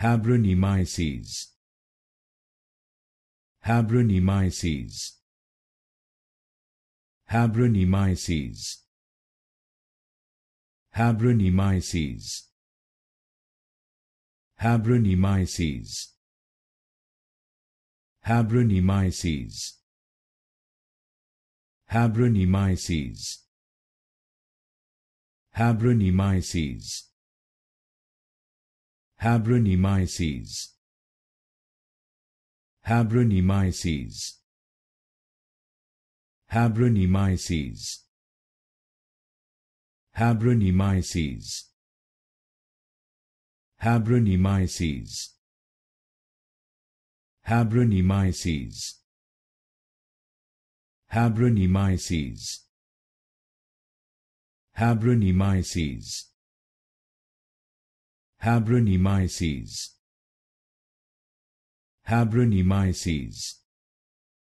Habronemiaces. Habronemiaces. Habronemiaces. Habronemiaces. Habronemiaces. Habronemiaces. Habronemiaces. Habronemiaces Habronemiaces Habronemiaces Habronemiaces Habronemiaces Habronemiaces Habronemiaces Habronemiaces. Habronemiaces.